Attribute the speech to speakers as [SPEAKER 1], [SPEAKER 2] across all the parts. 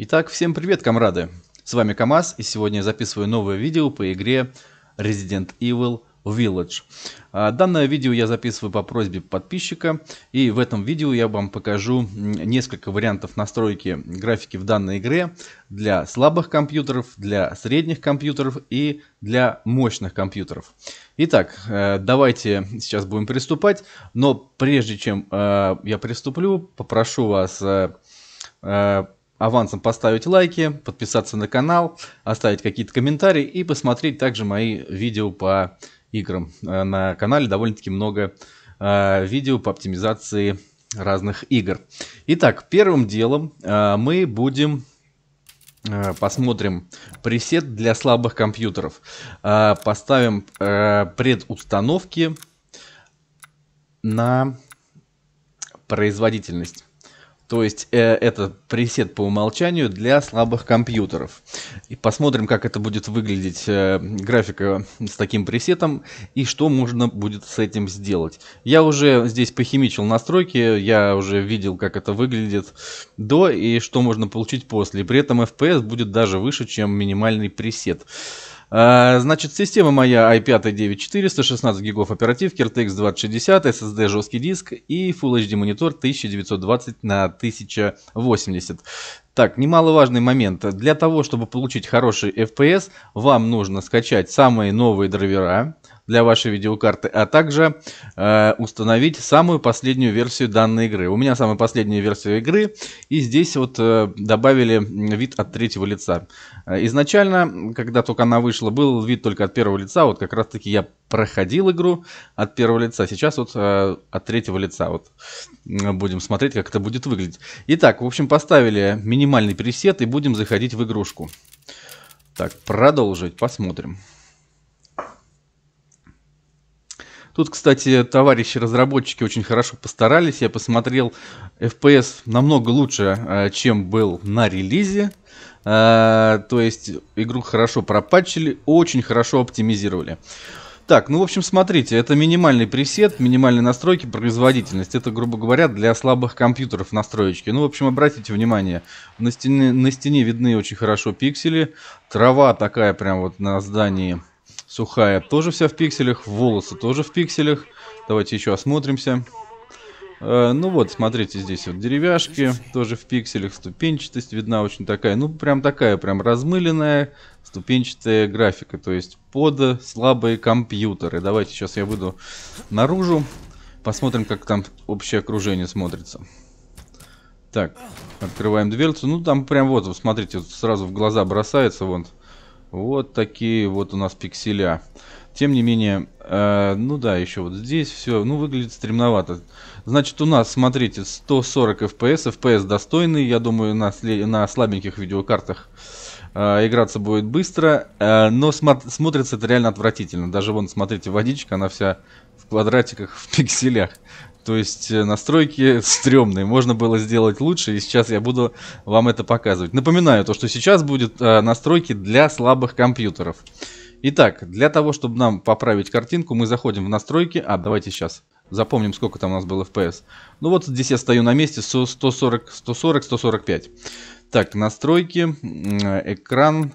[SPEAKER 1] Итак, всем привет, комрады! С вами КамАЗ, и сегодня я записываю новое видео по игре Resident Evil Village. А, данное видео я записываю по просьбе подписчика, и в этом видео я вам покажу несколько вариантов настройки графики в данной игре для слабых компьютеров, для средних компьютеров и для мощных компьютеров. Итак, э, давайте сейчас будем приступать, но прежде чем э, я приступлю, попрошу вас э, авансом поставить лайки, подписаться на канал, оставить какие-то комментарии и посмотреть также мои видео по играм. Э, на канале довольно-таки много э, видео по оптимизации разных игр. Итак, первым делом э, мы будем посмотрим пресет для слабых компьютеров. поставим предустановки на производительность. То есть э, это пресет по умолчанию для слабых компьютеров. И посмотрим, как это будет выглядеть э, графика с таким пресетом и что можно будет с этим сделать. Я уже здесь похимичил настройки, я уже видел, как это выглядит до и что можно получить после. при этом FPS будет даже выше, чем минимальный пресет. Э, а, значит, система моя i5-9400, 16 гигов оперативки, RTX 2060, SSD жесткий диск и Full HD монитор 1920 на 1080. Так, немаловажный момент. Для того, чтобы получить хороший FPS, вам нужно скачать самые новые драйвера, для вашей видеокарты, а также э, установить самую последнюю версию данной игры. У меня самая последняя версия игры, и здесь вот э, добавили вид от третьего лица. Э, изначально, когда только она вышла, был вид только от первого лица, вот как раз таки я проходил игру от первого лица. Сейчас вот э, от третьего лица вот э, будем смотреть, как это будет выглядеть. Итак, в общем, поставили минимальный пресет и будем заходить в игрушку. Так, продолжить, посмотрим. Тут, кстати, товарищи разработчики очень хорошо постарались. Я посмотрел FPS намного лучше, э, чем был на релизе. Э, то есть игру хорошо пропатчили, очень хорошо оптимизировали. Так, ну, в общем, смотрите, это минимальный пресет, минимальные настройки, производительность. Это, грубо говоря, для слабых компьютеров настроечки. Ну, в общем, обратите внимание, на стене, на стене видны очень хорошо пиксели, трава такая прям вот на здании Сухая тоже вся в пикселях, волосы тоже в пикселях. Давайте еще осмотримся. Э, ну вот, смотрите, здесь вот деревяшки, тоже в пикселях, ступенчатость видна очень такая, ну прям такая, прям размыленная ступенчатая графика, то есть под слабые компьютеры. Давайте сейчас я выйду наружу, посмотрим, как там общее окружение смотрится. Так, открываем дверцу, ну там прям вот, смотрите, вот сразу в глаза бросается, вот вот такие вот у нас пикселя. Тем не менее, э, ну да, еще вот здесь все, ну выглядит стремновато. Значит, у нас, смотрите, 140 FPS, FPS достойный, я думаю, на, на слабеньких видеокартах э, играться будет быстро, э, но смотрится это реально отвратительно. Даже вон, смотрите, водичка, она вся в квадратиках, в пикселях. То есть э, настройки стрёмные, можно было сделать лучше, и сейчас я буду вам это показывать. Напоминаю то, что сейчас будут э, настройки для слабых компьютеров. Итак, для того, чтобы нам поправить картинку, мы заходим в настройки. А, давайте сейчас запомним, сколько там у нас было FPS. Ну вот здесь я стою на месте, 140, 140, 145. Так, настройки, э, экран.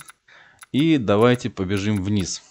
[SPEAKER 1] И давайте побежим вниз.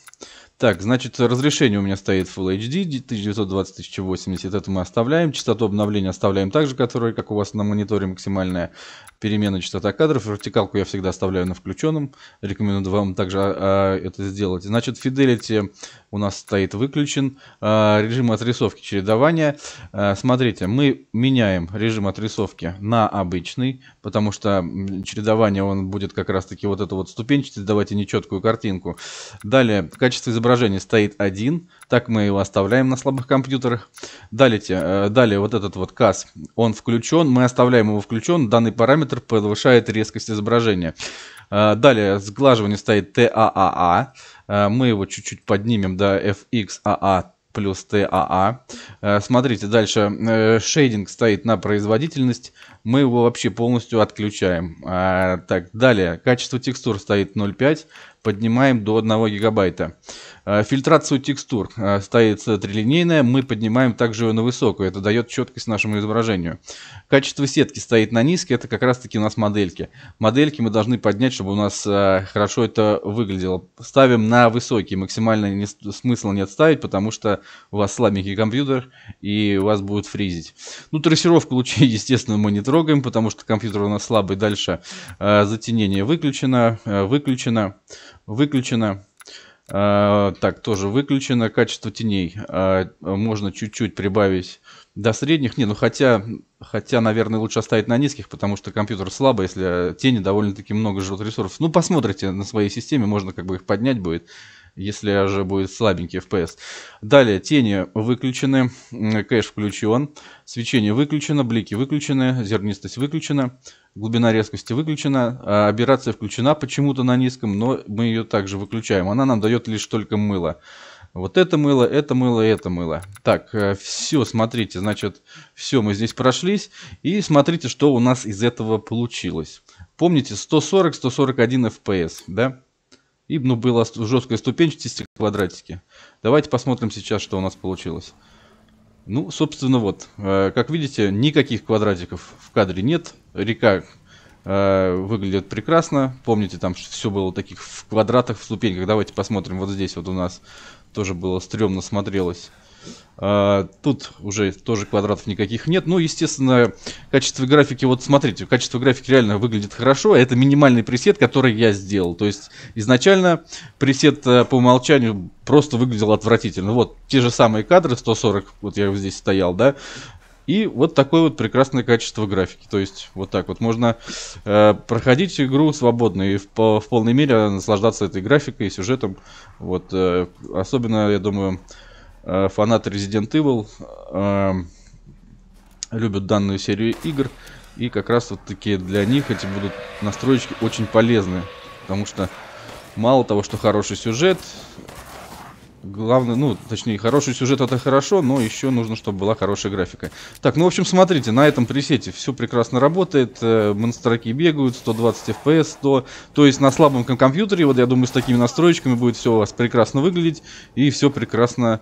[SPEAKER 1] Так, значит, разрешение у меня стоит Full HD 1920-1080, это мы оставляем. Частоту обновления оставляем так же, которая, как у вас на мониторе, максимальная перемена частота кадров. Вертикалку я всегда оставляю на включенном. Рекомендую вам также а, а это сделать. Значит, Fidelity у нас стоит выключен. А, режим отрисовки чередования. А, смотрите, мы меняем режим отрисовки на обычный, потому что чередование он будет как раз-таки вот это вот ступенчатый, давайте нечеткую картинку. Далее, качество изображения изображение стоит один, так мы его оставляем на слабых компьютерах. Далее, э, далее вот этот вот CAS, он включен, мы оставляем его включен, данный параметр повышает резкость изображения. Э, далее сглаживание стоит TAAA, а а а, э, мы его чуть-чуть поднимем до FXAA плюс ТАА. Смотрите, дальше шейдинг стоит на производительность. Мы его вообще полностью отключаем. Так, далее. Качество текстур стоит 0.5. Поднимаем до 1 гигабайта. Э, фильтрацию текстур э, стоит трилинейная, мы поднимаем также ее на высокую, это дает четкость нашему изображению. Качество сетки стоит на низке, это как раз таки у нас модельки. Модельки мы должны поднять, чтобы у нас э, хорошо это выглядело. Ставим на высокий, максимально не, смысла не отставить, потому что у вас слабенький компьютер и у вас будет фризить. Ну, трассировку лучей, естественно, мы не трогаем, потому что компьютер у нас слабый. Дальше затенение выключено, выключено, выключено. А, так, тоже выключено. Качество теней. А, можно чуть-чуть прибавить до средних. Не, ну хотя, хотя, наверное, лучше оставить на низких, потому что компьютер слабо, если тени довольно-таки много жрут ресурсов. Ну, посмотрите на своей системе, можно как бы их поднять будет если уже будет слабенький FPS. Далее, тени выключены, кэш включен, свечение выключено, блики выключены, зернистость выключена, глубина резкости выключена, а аберрация включена почему-то на низком, но мы ее также выключаем. Она нам дает лишь только мыло. Вот это мыло, это мыло, это мыло. Так, э, все, смотрите, значит, все, мы здесь прошлись. И смотрите, что у нас из этого получилось. Помните, 140-141 FPS, да? И ну было жесткая ступенчатость ступенчатости квадратики. Давайте посмотрим сейчас, что у нас получилось. Ну, собственно, вот. Э, как видите, никаких квадратиков в кадре нет. Река э, выглядит прекрасно. Помните, там все было таких в квадратах, в ступеньках. Давайте посмотрим. Вот здесь вот у нас тоже было стрёмно смотрелось. А, тут уже тоже квадратов никаких нет. Ну, естественно, качество графики, вот смотрите, качество графики реально выглядит хорошо. А это минимальный пресет, который я сделал. То есть изначально пресет э, по умолчанию просто выглядел отвратительно. Вот те же самые кадры, 140, вот я здесь стоял, да. И вот такое вот прекрасное качество графики. То есть вот так вот можно э, проходить игру свободно и в, в полной мере наслаждаться этой графикой и сюжетом. Вот э, особенно, я думаю, э, фанаты Resident Evil, э, любят данную серию игр. И как раз вот такие для них эти будут настроечки очень полезны. Потому что мало того, что хороший сюжет, Главное, ну, точнее, хороший сюжет это хорошо, но еще нужно, чтобы была хорошая графика. Так, ну, в общем, смотрите, на этом пресете все прекрасно работает, э, монстраки бегают, 120 FPS, 100, то есть на слабом компьютере, вот я думаю, с такими настроечками будет все у вас прекрасно выглядеть и все прекрасно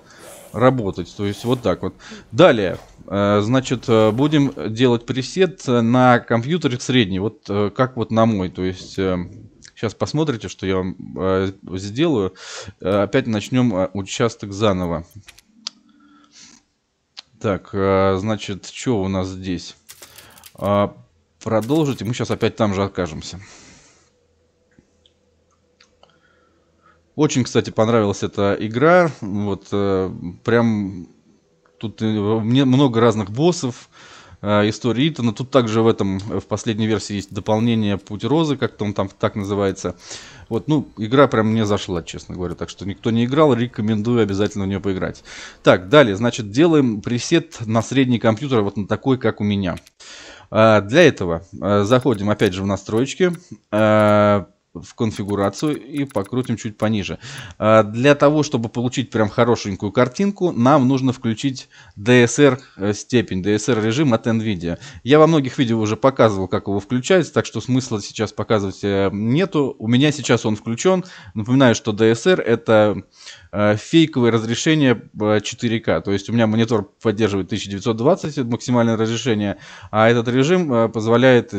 [SPEAKER 1] работать, то есть вот так вот. Далее, э, значит, э, будем делать пресет на компьютере средний, вот э, как вот на мой, то есть... Э, Сейчас посмотрите, что я вам э, сделаю. Э, опять начнем э, участок заново. Так, э, значит, что у нас здесь? Э, продолжить, мы сейчас опять там же окажемся. Очень, кстати, понравилась эта игра. Вот э, прям тут э, мне много разных боссов. Э, истории Итана. Тут также в этом, в последней версии есть дополнение Путь Розы, как-то он там так называется. Вот, ну, игра прям мне зашла, честно говоря. Так что никто не играл, рекомендую обязательно в нее поиграть. Так, далее, значит, делаем пресет на средний компьютер, вот на такой, как у меня. А, для этого э, заходим опять же в настройки. Э, в конфигурацию и покрутим чуть пониже. А, для того, чтобы получить прям хорошенькую картинку, нам нужно включить DSR э, степень, DSR режим от NVIDIA. Я во многих видео уже показывал, как его включать, так что смысла сейчас показывать э, нету. У меня сейчас он включен. Напоминаю, что DSR это э, фейковое разрешение 4К. То есть у меня монитор поддерживает 1920 максимальное разрешение, а этот режим позволяет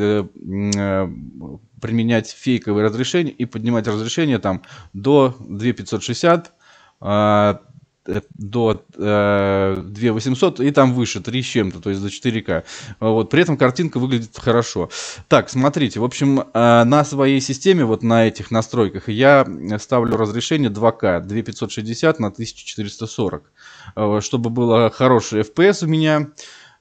[SPEAKER 1] применять фейковые разрешения и поднимать разрешение там до 2560, а, э, до э, 2800 и там выше 3 с чем-то, то есть до 4К. Вот, при этом картинка выглядит хорошо. Так, смотрите, в общем, э, на своей системе, вот на этих настройках, я ставлю разрешение 2К, 2560 на 1440, э, чтобы было хороший FPS у меня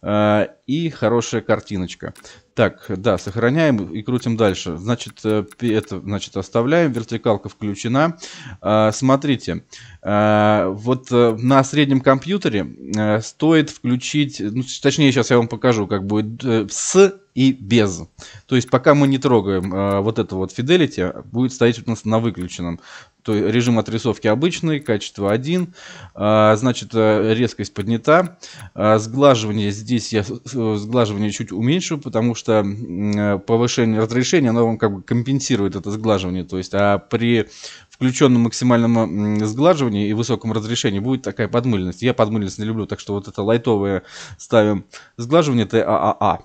[SPEAKER 1] э, и хорошая картиночка. Так, да, сохраняем и крутим дальше. Значит, э, это, значит, оставляем, вертикалка включена. А, смотрите, а, вот э, на среднем компьютере э, стоит включить, ну, точнее, сейчас я вам покажу, как будет с и без. То есть пока мы не трогаем а, вот это вот Fidelity, будет стоять у нас на выключенном. То есть режим отрисовки обычный, качество 1, значит резкость поднята. сглаживание здесь я сглаживание чуть уменьшу, потому что что э, повышение разрешения, оно вам как бы компенсирует это сглаживание. То есть, а при включенном максимальном сглаживании и высоком разрешении будет такая подмыльность. Я подмыльность не люблю, так что вот это лайтовое ставим сглаживание ТААА. А а.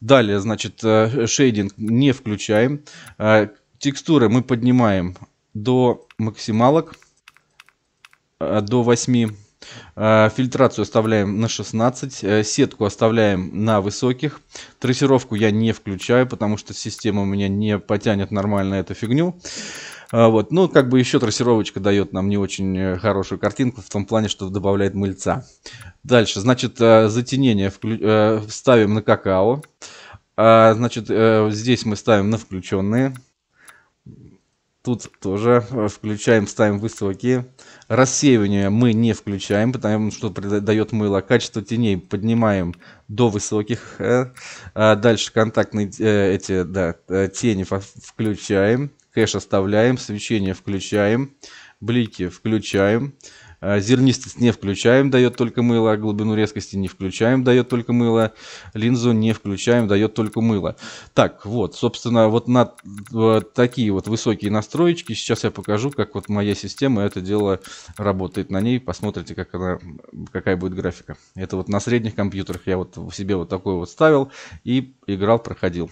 [SPEAKER 1] Далее, значит, э, шейдинг не включаем. Э, текстуры мы поднимаем до максималок, до 8. Э, фильтрацию оставляем на 16, э, сетку оставляем на высоких. Трассировку я не включаю, потому что система у меня не потянет нормально эту фигню. Э, вот. Ну, как бы еще трассировочка дает нам не очень хорошую картинку в том плане, что добавляет мыльца. Дальше, значит, затенение вклю... ставим на какао. Значит, здесь мы ставим на включенные. Тут тоже э, включаем, ставим высокие. Рассеивание мы не включаем, потому что придает мыло. Качество теней поднимаем до высоких. Э, а дальше контактные э, эти, да, тени включаем. Кэш оставляем, свечение включаем, блики включаем. А, зернистость не включаем, дает только мыло. А глубину резкости не включаем, дает только мыло. Линзу не включаем, дает только мыло. Так, вот, собственно, вот на вот такие вот высокие настроечки сейчас я покажу, как вот моя система это дело работает на ней. Посмотрите, как она, какая будет графика. Это вот на средних компьютерах я вот себе вот такой вот ставил и играл, проходил.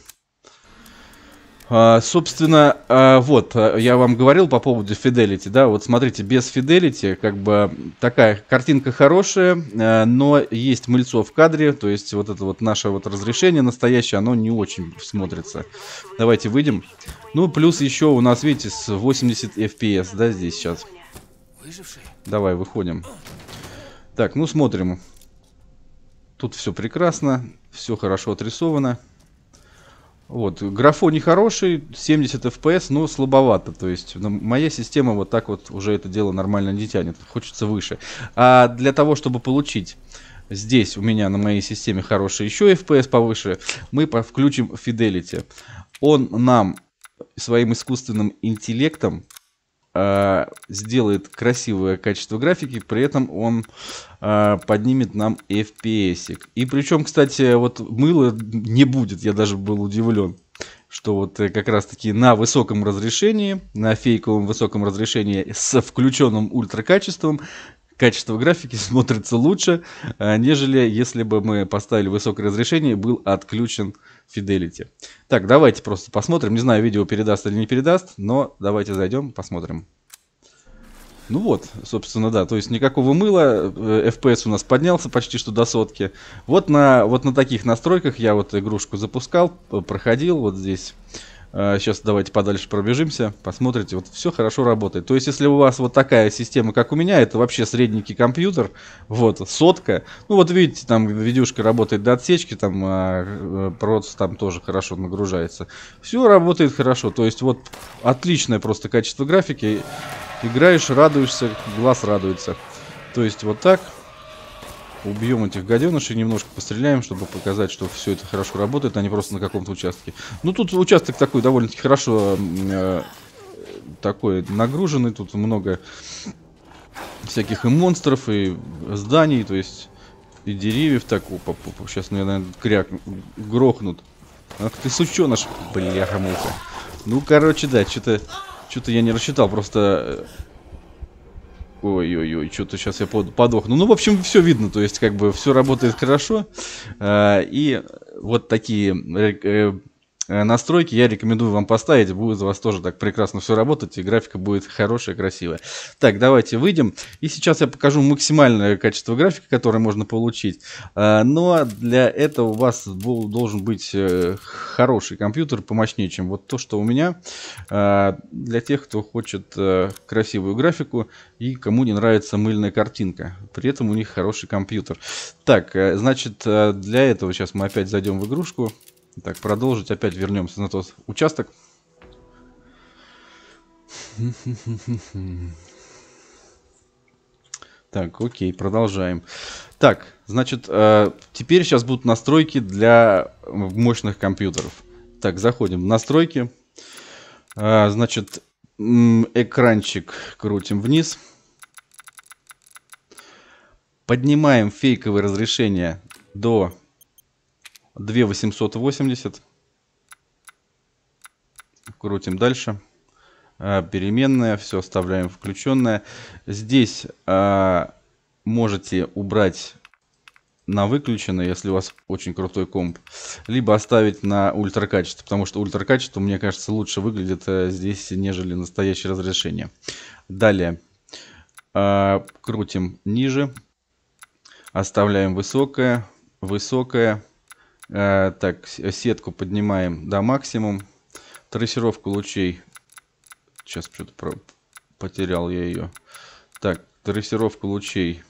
[SPEAKER 1] А, собственно, а, вот, э, я вам говорил по поводу Fidelity, да, вот смотрите, без Fidelity, как бы, такая картинка хорошая, э, но есть мыльцо в кадре, то есть вот это вот наше вот разрешение настоящее, оно не очень смотрится. Давайте выйдем. Ну, плюс еще у нас, видите, с 80 FPS, да, здесь сейчас. Давай, выходим. Так, ну смотрим. Тут все прекрасно, все хорошо отрисовано. Вот, графоний хороший, 70 FPS, но слабовато. То есть ну, моя система вот так вот уже это дело нормально не тянет. Хочется выше. А для того, чтобы получить здесь у меня на моей системе хороший еще FPS повыше, мы включим Fidelity. Он нам своим искусственным интеллектом Э, сделает красивое качество графики, при этом он э, поднимет нам FPS. -ик. И причем, кстати, вот мыло не будет, я даже был удивлен что вот э, как раз-таки на высоком разрешении, на фейковом высоком разрешении с включенным ультракачеством качество графики смотрится лучше, э, нежели если бы мы поставили высокое разрешение и был отключен Fidelity. Так, давайте просто посмотрим. Не знаю, видео передаст или не передаст, но давайте зайдем, посмотрим. Ну вот, собственно, да, то есть никакого мыла, э, FPS у нас поднялся почти что до сотки. Вот на, вот на таких настройках я вот игрушку запускал, проходил вот здесь. Э, сейчас давайте подальше пробежимся, посмотрите, вот все хорошо работает. То есть, если у вас вот такая система, как у меня, это вообще средненький компьютер, вот, сотка. Ну, вот видите, там видюшка работает до отсечки, там а, э, проц там тоже хорошо нагружается. Все работает хорошо, то есть, вот, отличное просто качество графики. Играешь, радуешься, глаз радуется. То есть, вот так, убьем этих гаденышей, немножко постреляем, чтобы показать, что все это хорошо работает, а не просто на каком-то участке. Ну, тут участок такой довольно-таки хорошо э, такой нагруженный, тут много всяких и монстров, и зданий, то есть и деревьев так. Опа, опа, сейчас, ну, наверное, кряк грохнут. Ах ты сученыш, бляха-муха. Ну, короче, да, что-то что-то я не рассчитал, просто э, Ой-ой-ой, что-то сейчас я под, подохну. Ну, в общем, все видно, то есть, как бы, все работает хорошо. Э, и вот такие э, Э, настройки я рекомендую вам поставить. Будет у вас тоже так прекрасно все работать, и графика будет хорошая, красивая. Так, давайте выйдем. И сейчас я покажу максимальное качество графика, которое можно получить. Э, Но ну, а для этого у вас должен быть э, хороший компьютер, помощнее, чем вот то, что у меня. Для тех, кто хочет красивую графику и кому не нравится мыльная картинка. При этом у них хороший компьютер. Так, значит, для этого сейчас мы опять зайдем в игрушку. Так, продолжить. Опять вернемся на тот участок. Так, окей, продолжаем. Так, значит, э, теперь сейчас будут настройки для мощных компьютеров. Так, заходим в настройки. Э, значит, экранчик крутим вниз. Поднимаем фейковое разрешение до 2880. Крутим дальше. А, переменная, все оставляем включенное. Здесь а, можете убрать на выключенное, если у вас очень крутой комп, либо оставить на ультракачество, потому что ультракачество, мне кажется, лучше выглядит э, здесь, нежели настоящее разрешение. Далее, а, крутим ниже, оставляем высокое, высокое, Э, так, сетку поднимаем до максимум. Трассировку лучей. Сейчас что-то про... потерял я ее. Так, трассировку лучей.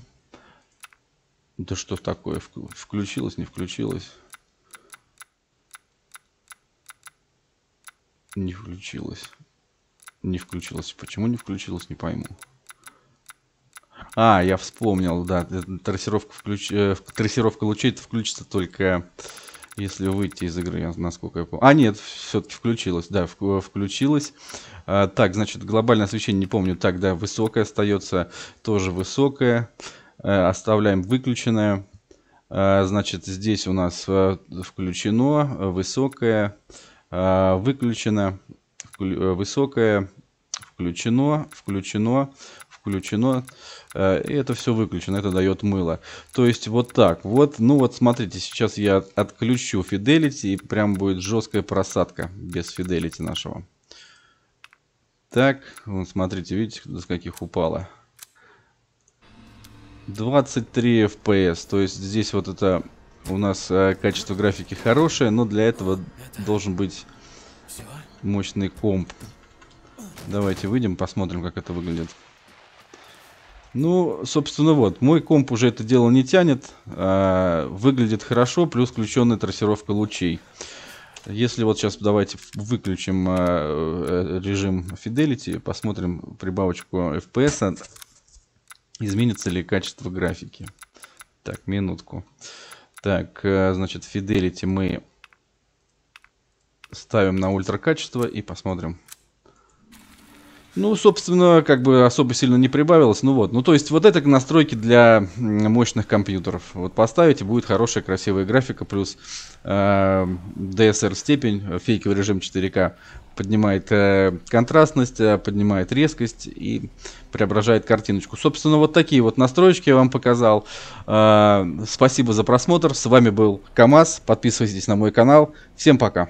[SPEAKER 1] Да что такое? Включилось, не включилось? Не включилось. Не включилось. Почему не включилось, не пойму. А, я вспомнил, да. Трассировка, включ... Э, трассировка лучей это включится только если выйти из игры, насколько я помню. А, нет, все-таки включилось, да, включилось. А, так, значит, глобальное освещение, не помню, так, да, высокое остается, тоже высокое. А, оставляем выключенное. А, значит, здесь у нас э, включено, высокое, выключено, высокое, включено, включено, включено. Э, и это все выключено, это дает мыло. То есть вот так. Вот, ну вот смотрите, сейчас я отключу Fidelity и прям будет жесткая просадка без Fidelity нашего. Так, вот смотрите, видите, до каких упало. 23 FPS, то есть здесь вот это у нас э, качество графики хорошее, но для этого это... должен быть мощный комп. Давайте выйдем, посмотрим, как это выглядит. Ну, собственно, вот. Мой комп уже это дело не тянет. А, выглядит хорошо, плюс включенная трассировка лучей. Если вот сейчас давайте выключим а, э, режим Fidelity, посмотрим прибавочку FPS, а, изменится ли качество графики. Так, минутку. Так, э, значит, Fidelity мы ставим на ультра качество и посмотрим. Ну, собственно, как бы особо сильно не прибавилось. Ну вот, ну то есть вот это настройки для мощных компьютеров. Вот поставите, будет хорошая красивая графика, плюс э, DSR степень, фейковый режим 4К поднимает э, контрастность, э, поднимает резкость и преображает картиночку. Собственно, вот такие вот настроечки я вам показал. Э, спасибо за просмотр. С вами был КамАЗ. Подписывайтесь на мой канал. Всем пока.